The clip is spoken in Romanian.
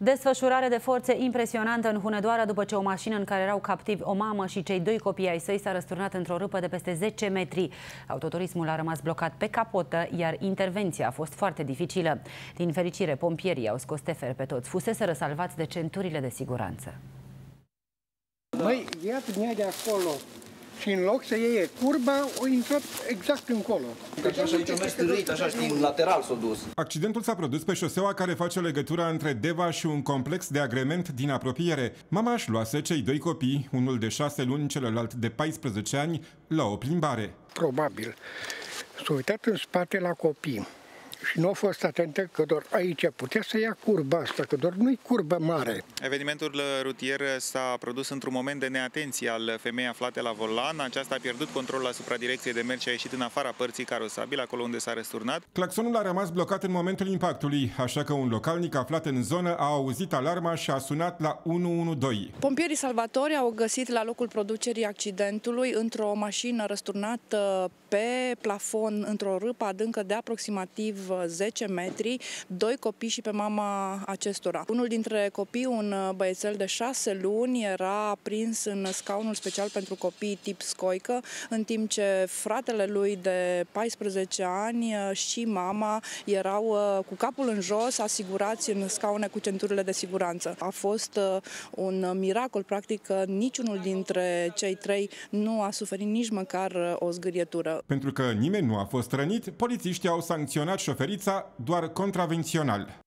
Desfășurare de forțe impresionantă în Hunedoara după ce o mașină în care erau captivi o mamă și cei doi copii ai săi s-a răsturnat într-o râpă de peste 10 metri. Autoturismul a rămas blocat pe capotă, iar intervenția a fost foarte dificilă. Din fericire, pompierii au scos tefer pe toți. Fusese salvați de centurile de siguranță. Măi, ia de acolo și în loc să iei curba, o intrat exact încolo. Deci așa aici mers târâit, așa știi, lateral s-a dus. Accidentul s-a produs pe șoseaua care face legătura între Deva și un complex de agrement din apropiere. Mama își luase cei doi copii, unul de 6 luni, celălalt de 14 ani, la o plimbare. Probabil. S-a uitat în spate la copii și nu a fost atentă că doar aici putea să ia curba asta, că doar nu-i curbă mare. Evenimentul rutier s-a produs într-un moment de neatenție al femeii aflate la volan. Aceasta a pierdut controlul asupra direcției de mers și a ieșit în afara părții carosabil, acolo unde s-a răsturnat. Claxonul a rămas blocat în momentul impactului, așa că un localnic aflat în zonă a auzit alarma și a sunat la 112. Pompierii salvatori au găsit la locul producerii accidentului într-o mașină răsturnată pe plafon, într-o râpă adâncă de aproximativ 10 uh, metri, doi copii și pe mama acestora. Unul dintre copii, un uh, băiețel de 6 luni, era prins în scaunul special pentru copii tip scoică, în timp ce fratele lui de 14 ani uh, și mama erau cu capul în jos, asigurați în scaune cu centurile de siguranță. A fost un miracol, practic, că niciunul dintre cei trei nu a suferit nici măcar o zgârietură. Pentru că nimeni nu a fost rănit, polițiștii au sancționat șoferii referița doar contravențional.